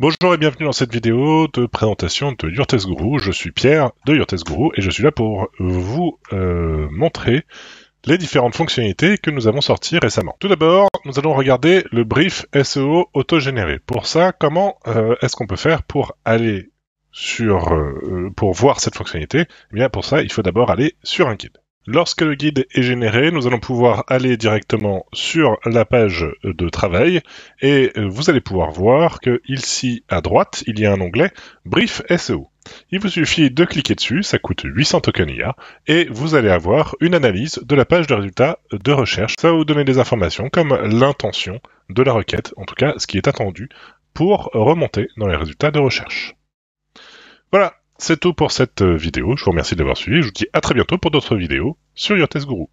Bonjour et bienvenue dans cette vidéo de présentation de Yurtes Guru. Je suis Pierre de Yurtes Guru et je suis là pour vous euh, montrer les différentes fonctionnalités que nous avons sorties récemment. Tout d'abord, nous allons regarder le brief SEO autogénéré. Pour ça, comment euh, est-ce qu'on peut faire pour aller sur, euh, pour voir cette fonctionnalité eh bien, pour ça, il faut d'abord aller sur un kit. Lorsque le guide est généré, nous allons pouvoir aller directement sur la page de travail et vous allez pouvoir voir que ici à droite, il y a un onglet Brief SEO. Il vous suffit de cliquer dessus, ça coûte 800 tokens IA, et vous allez avoir une analyse de la page de résultats de recherche. Ça va vous donner des informations comme l'intention de la requête, en tout cas ce qui est attendu pour remonter dans les résultats de recherche. Voilà, c'est tout pour cette euh, vidéo. Je vous remercie de l'avoir suivi. Je vous dis à très bientôt pour d'autres vidéos sur Test Guru.